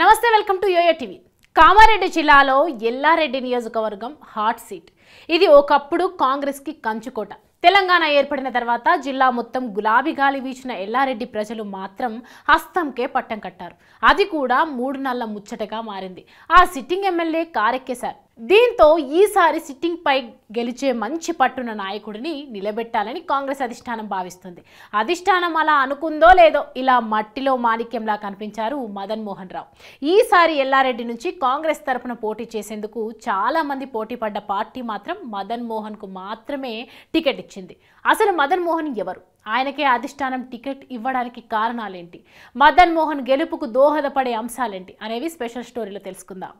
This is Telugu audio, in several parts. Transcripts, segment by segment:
నమస్తే welcome to yoyo TV Kamareddy జిల్లాలో ఎల్లారెడ్డి నియోజకవర్గం హాట్ సీట్ ఇది ఒకప్పుడు కాంగ్రెస్కి కంచుకోట తెలంగాణ ఏర్పడిన తర్వాత జిల్లా మొత్తం గులాబీ గాలి వీచిన ఎల్లారెడ్డి ప్రజలు మాత్రం హస్తంకే పట్టం కట్టారు అది కూడా మూడు నెలల ముచ్చటగా మారింది ఆ సిట్టింగ్ ఎమ్మెల్యే కారెక్కేశారు దీంతో ఈసారి సిట్టింగ్ పై గెలిచే మంచి పట్టున నాయకుడిని నిలబెట్టాలని కాంగ్రెస్ అధిష్టానం భావిస్తుంది అధిష్టానం అలా అనుకుందో లేదో ఇలా మట్టిలో మాణిక్యంలా కనిపించారు మదన్ మోహన్ రావు ఈసారి ఎల్లారెడ్డి నుంచి కాంగ్రెస్ తరఫున పోటీ చేసేందుకు చాలామంది పోటీ పడ్డ పార్టీ మాత్రం మదన్ మోహన్కు మాత్రమే టికెట్ ఇచ్చింది అసలు మదన్ మోహన్ ఎవరు ఆయనకే అధిష్టానం టికెట్ ఇవ్వడానికి కారణాలేంటి మదన్ మోహన్ గెలుపుకు దోహదపడే అంశాలేంటి అనేవి స్పెషల్ స్టోరీలో తెలుసుకుందాం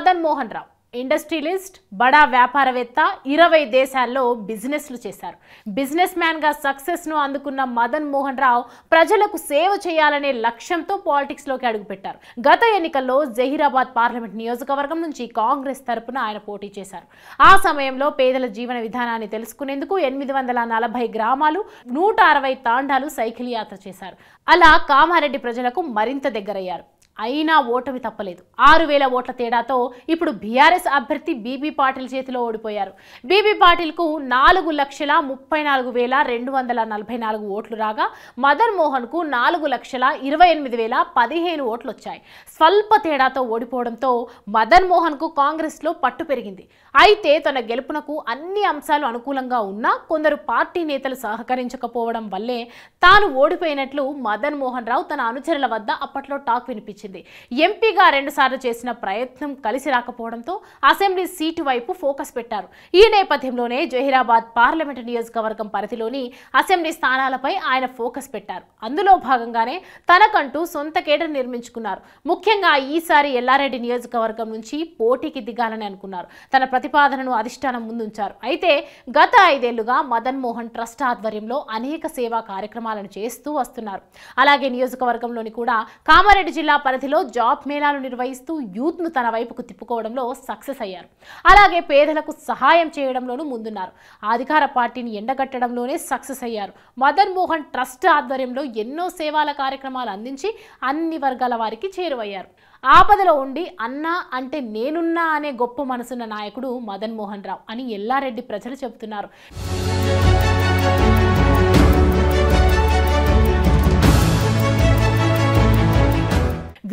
మదన్ మోహన్ రావు ఇండస్ట్రియలిస్ట్ బడా వ్యాపారవేత్త ఇరవై దేశాల్లో బిజినెస్లు చేశారు బిజినెస్ మ్యాన్గా సక్సెస్ను అందుకున్న మదన్ మోహన్ రావు ప్రజలకు సేవ చేయాలనే లక్ష్యంతో పాలిటిక్స్లోకి అడుగుపెట్టారు గత ఎన్నికల్లో జహీరాబాద్ పార్లమెంట్ నియోజకవర్గం నుంచి కాంగ్రెస్ తరపున ఆయన పోటీ చేశారు ఆ సమయంలో పేదల జీవన విధానాన్ని తెలుసుకునేందుకు ఎనిమిది వందల నలభై గ్రామాలు నూట అరవై తాండాలు సైకిల్ యాత్ర చేశారు అలా కామారెడ్డి ప్రజలకు మరింత దగ్గరయ్యారు అయినా ఓటమి తప్పలేదు ఆరు వేల ఓట్ల తేడాతో ఇప్పుడు బీఆర్ఎస్ అభ్యర్థి బీబీ పాటిల్ చేతిలో ఓడిపోయారు బీబీ పాటిల్కు నాలుగు లక్షల ముప్పై నాలుగు వేల రెండు వందల నలభై నాలుగు ఓట్లు రాగా మదన్ మోహన్కు నాలుగు లక్షల ఇరవై ఎనిమిది వేల పదిహేను ఓట్లు వచ్చాయి స్వల్ప తేడాతో ఓడిపోవడంతో మదన్ మోహన్కు కాంగ్రెస్లో పట్టు పెరిగింది అయితే తన గెలుపునకు అన్ని అంశాలు అనుకూలంగా ఉన్నా కొందరు పార్టీ నేతలు సహకరించకపోవడం వల్లే తాను ఓడిపోయినట్లు మదన్ మోహన్ రావు తన అనుచరుల వద్ద అప్పట్లో టాక్ వినిపించింది వచ్చింది ఎంపీగా రెండుసార్లు చేసిన ప్రయత్నం కలిసి రాకపోవడంతో అసెంబ్లీ సీటు వైపు ఫోకస్ పెట్టారు ఈ నేపథ్యంలోనే జహీరాబాద్ పార్లమెంటు నియోజకవర్గం పరిధిలోని అసెంబ్లీ స్థానాలపై ఆయన ఫోకస్ పెట్టారు అందులో భాగంగానే తనకంటూ సొంత కేటర్ నిర్మించుకున్నారు ముఖ్యంగా ఈసారి ఎల్లారెడ్డి నియోజకవర్గం నుంచి పోటీకి దిగాలని అనుకున్నారు తన ప్రతిపాదనను అధిష్టానం ముందుంచారు అయితే గత ఐదేళ్లుగా మదన్ మోహన్ ట్రస్ట్ ఆధ్వర్యంలో అనేక సేవా కార్యక్రమాలను చేస్తూ వస్తున్నారు అలాగే నియోజకవర్గంలోని కూడా కామారెడ్డి జిల్లా పరిధిలో జాబ్ మేళాలు నిర్వహిస్తూ యూత్ను తన వైపుకు తిప్పుకోవడంలో సక్సెస్ అయ్యారు అలాగే పేదలకు సహాయం చేయడంలోనూ ముందున్నారు అధికార పార్టీని ఎండగట్టడంలోనే సక్సెస్ అయ్యారు మదన్ మోహన్ ట్రస్ట్ ఆధ్వర్యంలో ఎన్నో సేవాల కార్యక్రమాలు అందించి అన్ని వర్గాల వారికి చేరువయ్యారు ఆపదలో ఉండి అన్నా అంటే నేనున్నా అనే గొప్ప మనసున్న నాయకుడు మదన్ మోహన్ రావు అని ఎల్లారెడ్డి ప్రజలు చెబుతున్నారు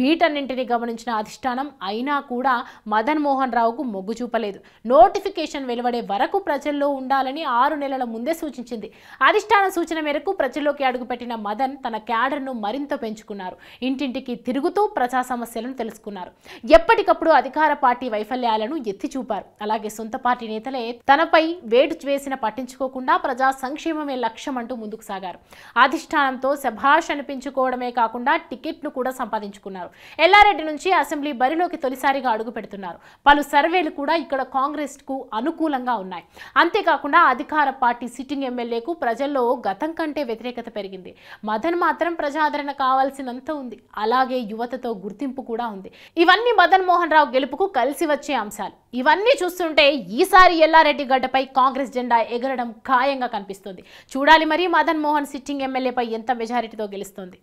వీటన్నింటిని గమనించిన అధిష్టానం అయినా కూడా మదన్ మోహన్ రావుకు మొగ్గు చూపలేదు నోటిఫికేషన్ వెలువడే వరకు ప్రజల్లో ఉండాలని ఆరు నెలల ముందే సూచించింది అధిష్టాన సూచన మేరకు ప్రజల్లోకి అడుగుపెట్టిన మదన్ తన క్యాడర్ను మరింత పెంచుకున్నారు ఇంటింటికి తిరుగుతూ ప్రజా సమస్యలను తెలుసుకున్నారు ఎప్పటికప్పుడు అధికార పార్టీ వైఫల్యాలను ఎత్తి చూపారు అలాగే సొంత పార్టీ నేతలే తనపై వేటు వేసిన పట్టించుకోకుండా ప్రజా సంక్షేమమే లక్ష్యం అంటూ ముందుకు సాగారు అధిష్టానంతో శభాష్ అనిపించుకోవడమే కాకుండా టికెట్ను కూడా సంపాదించుకున్నారు ఎల్లారెడ్డి నుంచి అసెంబ్లీ బరిలోకి తొలిసారిగా అడుగు పెడుతున్నారు పలు సర్వేలు కూడా ఇక్కడ కాంగ్రెస్కు అనుకూలంగా ఉన్నాయి అంతేకాకుండా అధికార పార్టీ సిట్టింగ్ ఎమ్మెల్యేకు ప్రజల్లో గతం కంటే వ్యతిరేకత పెరిగింది మదన్ మాత్రం ప్రజాదరణ కావాల్సినంత ఉంది అలాగే యువతతో గుర్తింపు కూడా ఉంది ఇవన్నీ మదన్ మోహన్ రావు గెలుపుకు కలిసి వచ్చే అంశాలు ఇవన్నీ చూస్తుంటే ఈసారి ఎల్లారెడ్డి గడ్డపై కాంగ్రెస్ జెండా ఎగరడం ఖాయంగా కనిపిస్తుంది చూడాలి మరి మదన్ మోహన్ సిట్టింగ్ ఎమ్మెల్యేపై ఎంత మెజారిటీతో గెలుస్తుంది